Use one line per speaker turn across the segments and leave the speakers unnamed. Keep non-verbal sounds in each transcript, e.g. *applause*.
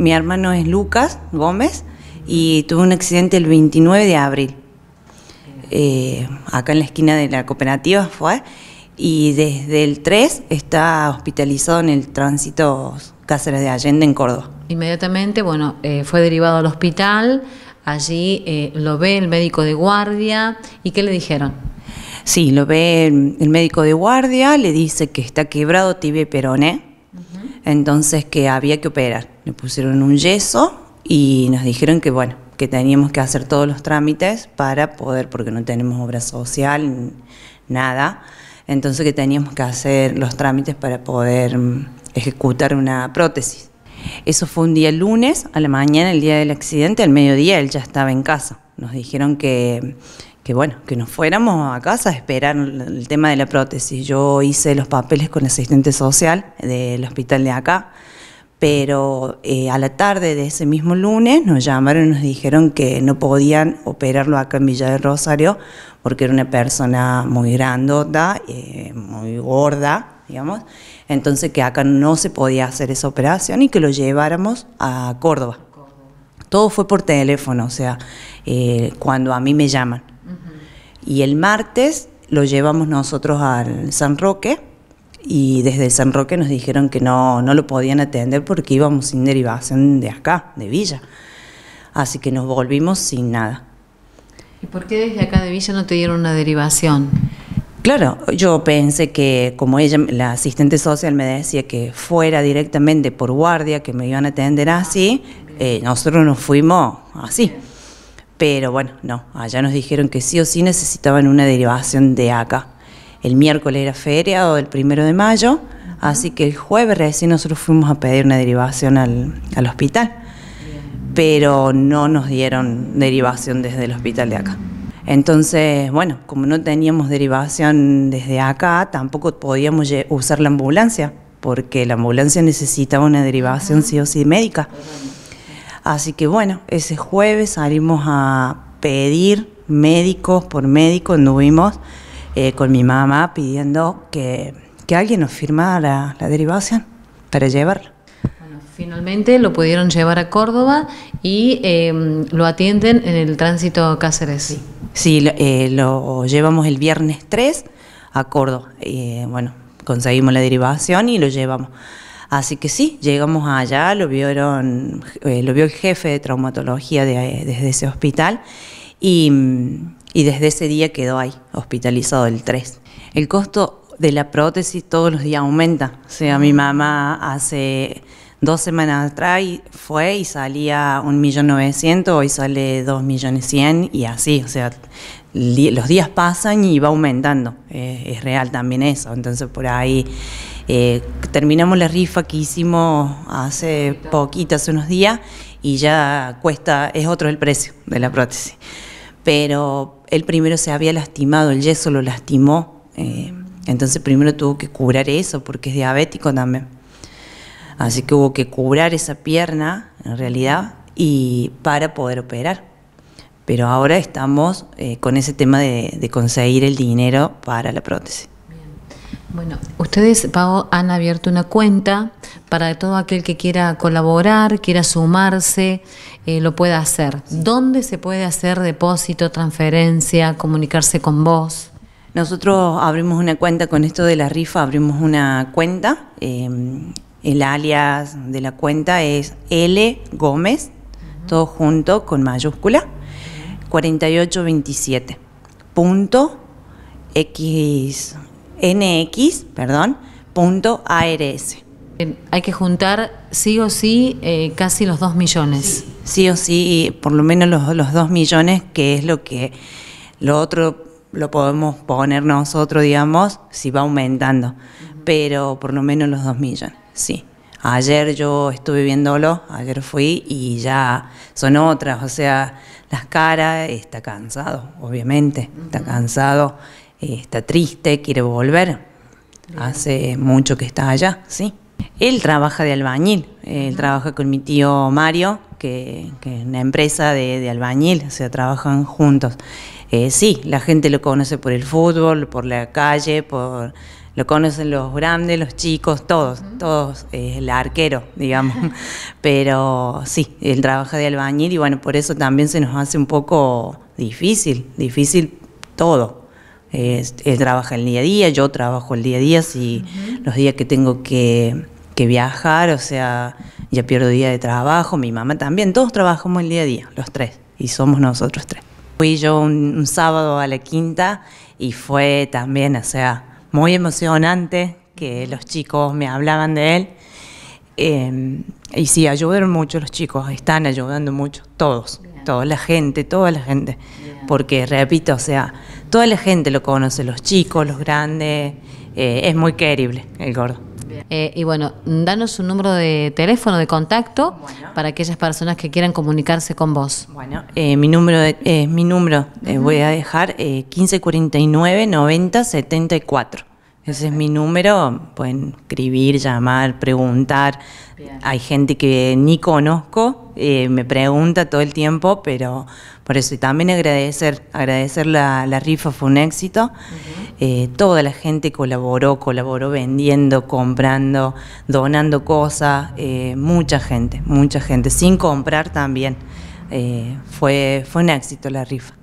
mi hermano es Lucas Gómez y tuvo un accidente el 29 de abril. Eh, acá en la esquina de la cooperativa fue, y desde el 3 está hospitalizado en el tránsito Cáceres de Allende en Córdoba.
Inmediatamente, bueno, eh, fue derivado al hospital, allí eh, lo ve el médico de guardia, ¿y qué le dijeron?
Sí, lo ve el, médico de guardia, le dice que está quebrado tibia y peroné, entonces que había que operar. Le pusieron un yeso y nos dijeron que, bueno, que teníamos que hacer todos los trámites para poder, porque no tenemos obra social, nada, entonces que teníamos que hacer los trámites para poder mm, ejecutar una prótesis. Eso fue un día lunes, a la mañana, el día del accidente, al mediodía él ya estaba en casa. Nos dijeron que que bueno, que nos fuéramos a casa a esperar el tema de la prótesis. Yo hice los papeles con el asistente social del hospital de acá, pero eh, a la tarde de ese mismo lunes nos llamaron y nos dijeron que no podían operarlo acá en Villa de Rosario porque era una persona muy grandota, eh, muy gorda, digamos, entonces que acá no se podía hacer esa operación y que lo lleváramos a Córdoba. Todo fue por teléfono, o sea, eh, cuando a mí me llaman. Y el martes lo llevamos nosotros al San Roque y desde San Roque nos dijeron que no, no lo podían atender porque íbamos sin derivación de acá, de Villa. Así que nos volvimos sin nada.
¿Y por qué desde acá de Villa no te dieron una derivación?
Claro, yo pensé que como ella, la asistente social me decía que fuera directamente por guardia, que me iban a atender así, eh, nosotros nos fuimos así. Pero bueno, no, allá nos dijeron que sí o sí necesitaban una derivación de acá. El miércoles era feriado el primero de mayo, así que el jueves recién nosotros fuimos a pedir una derivación al, hospital. Pero no nos dieron derivación desde el hospital de acá. Entonces, bueno, como no teníamos derivación desde acá, tampoco podíamos usar la ambulancia, porque la ambulancia necesitaba una derivación sí o sí médica. Así que bueno, ese jueves salimos a pedir médicos por médico, anduvimos eh, con mi mamá pidiendo que,
alguien nos firmara la,
derivación para llevarla.
finalmente lo pudieron llevar a Córdoba y em, lo atienden en el tránsito Cáceres.
Sí, eh, lo llevamos el viernes 3 a Córdoba. Eh, bueno, conseguimos la derivación y lo llevamos. Así que sí, llegamos allá, lo vieron, eh, lo vio el jefe de traumatología de, desde ese hospital y, mm, desde ese día quedó ahí, hospitalizado el 3. El costo de la prótesis todos los días aumenta. O sea, mi mamá hace dos semanas atrás fue y salía 1.900.000, hoy sale 2.100.000 y así, o sea, los días pasan y va aumentando, eh, es real también eso, entonces por ahí eh, terminamos la rifa que hicimos hace poquito, hace unos días, y ya cuesta, es otro el precio de la prótesis. Pero él primero se había lastimado, el yeso lo lastimó, eh, entonces primero tuvo que curar eso porque es diabético también. Así que hubo que curar esa pierna, en realidad, y para poder operar. Pero ahora estamos eh, con ese tema de conseguir el dinero para la prótesis.
Bueno, ustedes, Pau, han abierto una cuenta para todo aquel que quiera colaborar, quiera sumarse, eh, lo pueda hacer. ¿Dónde se puede hacer depósito, transferencia, comunicarse con vos? Nosotros abrimos una cuenta con esto de la rifa,
abrimos una cuenta. Em, el alias de la cuenta es L Gómez, todo junto con mayúscula, 4827. X nx, perdón,
punto ARS. Hay que juntar sí o sí eh, casi los 2 millones. Sí. o
sí, por lo menos los, dos 2 millones, que es lo que lo otro lo podemos poner nosotros, digamos, si va aumentando, pero por lo menos los 2 millones, sí. Ayer yo estuve viéndolo, ayer fui y ya son otras, o sea, las caras, está cansado, obviamente, está cansado. Eh, está triste, quiere volver, hace mucho que está allá, sí. Él trabaja de albañil, él trabaja con mi tío Mario, que, que es una empresa de, albañil, o sea, trabajan juntos. Eh, sí, la gente lo conoce por el fútbol, por la calle, por lo conocen los grandes, los chicos, todos, todos, eh, el arquero, digamos. *laughs* Pero sí, él trabaja de albañil y bueno, por eso también se nos hace un poco difícil, difícil todo él trabaja el día a día, yo trabajo el día a día, si los días que tengo que, que, viajar, o sea, ya pierdo día de trabajo, mi mamá también, todos trabajamos el día a día, los tres, y somos nosotros tres. Fui yo un, sábado a la quinta y fue también, o sea, muy emocionante que los chicos me hablaban de él. Em, y sí, ayudaron mucho los chicos, están ayudando mucho, todos. Toda la gente, toda la gente. Porque, repito, o sea, toda la gente lo conoce, los chicos, los grandes. Eh, es muy querible el gordo.
Eh, y bueno, danos un número de teléfono de contacto para aquellas personas que quieran comunicarse con vos. Bueno,
eh, mi número es mi número, voy a dejar 1549 90 ese es mi número, pueden escribir, llamar, preguntar. Hay gente que ni conozco, eh, me pregunta todo el tiempo, pero por eso también agradecer, agradecer la, la rifa fue un éxito. Eh, toda la gente colaboró, colaboró vendiendo, comprando, donando cosas, eh, mucha gente, mucha gente, sin comprar también. fue, fue un éxito la rifa.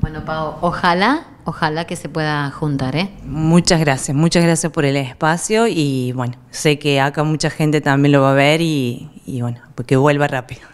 Bueno, Pau, ojalá, ojalá que se pueda
juntar, ¿eh? Muchas gracias, muchas gracias por el espacio y bueno, sé que acá mucha gente también lo va a ver y, bueno, que
vuelva rápido.